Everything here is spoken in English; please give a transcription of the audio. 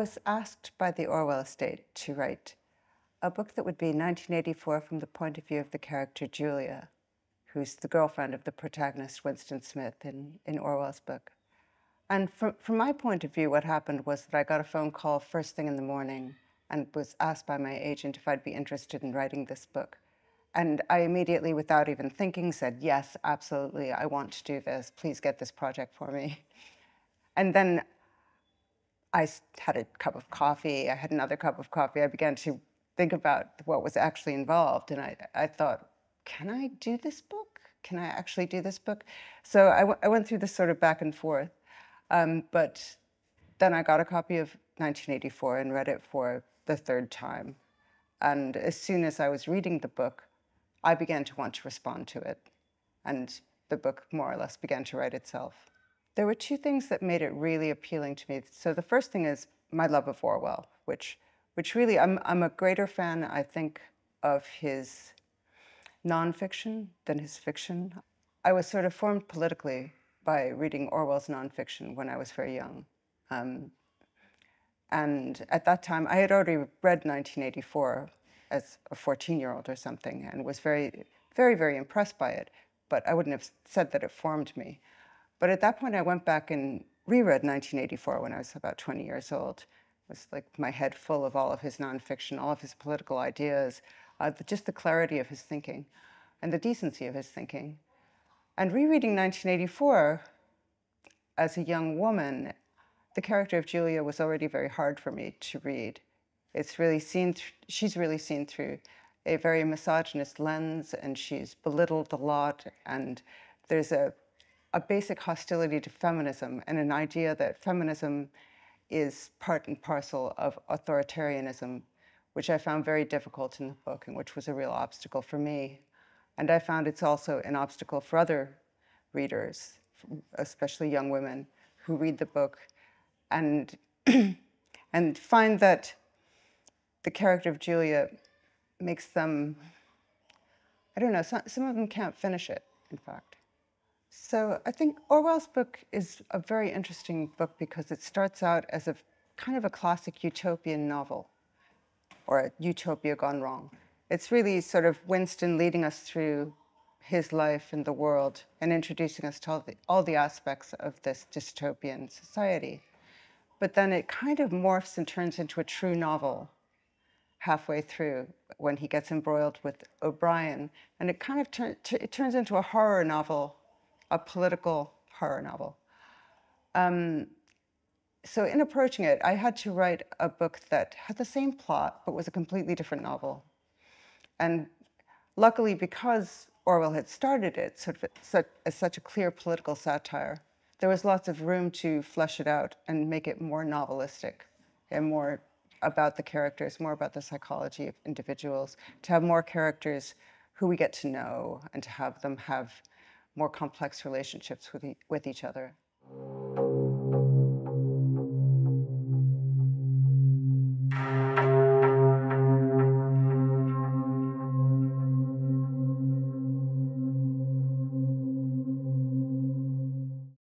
was asked by the Orwell estate to write a book that would be 1984 from the point of view of the character Julia, who's the girlfriend of the protagonist Winston Smith in, in Orwell's book. And from, from my point of view, what happened was that I got a phone call first thing in the morning and was asked by my agent if I'd be interested in writing this book. And I immediately, without even thinking, said, Yes, absolutely, I want to do this. Please get this project for me. And then I had a cup of coffee. I had another cup of coffee. I began to think about what was actually involved. And I, I thought, can I do this book? Can I actually do this book? So I, went through this sort of back and forth. Um, but then I got a copy of 1984 and read it for the third time. And as soon as I was reading the book, I began to want to respond to it. And the book more or less began to write itself. There were two things that made it really appealing to me. So the first thing is my love of Orwell, which which really I'm I'm a greater fan, I think, of his nonfiction than his fiction. I was sort of formed politically by reading Orwell's nonfiction when I was very young. Um, and at that time, I had already read 1984 as a 14 year old or something and was very, very, very impressed by it. But I wouldn't have said that it formed me. But at that point, I went back and reread 1984 when I was about 20 years old. It was like my head full of all of his nonfiction, all of his political ideas, uh, just the clarity of his thinking and the decency of his thinking. And rereading 1984 as a young woman, the character of Julia was already very hard for me to read. It's really seen, she's really seen through a very misogynist lens and she's belittled a lot and there's a a basic hostility to feminism and an idea that feminism is part and parcel of authoritarianism, which I found very difficult in the book and which was a real obstacle for me. And I found it's also an obstacle for other readers, especially young women who read the book and, and find that the character of Julia makes them, I don't know, some, some of them can't finish it, in fact. So I think Orwell's book is a very interesting book because it starts out as a kind of a classic utopian novel or a utopia gone wrong. It's really sort of Winston leading us through his life and the world and introducing us to all the, all the aspects of this dystopian society. But then it kind of morphs and turns into a true novel halfway through when he gets embroiled with O'Brien. And it kind of it turns into a horror novel a political horror novel. Um, so in approaching it, I had to write a book that had the same plot but was a completely different novel. And luckily, because Orwell had started it sort of as such a clear political satire, there was lots of room to flesh it out and make it more novelistic and more about the characters, more about the psychology of individuals, to have more characters who we get to know and to have them have more complex relationships with, e with each other.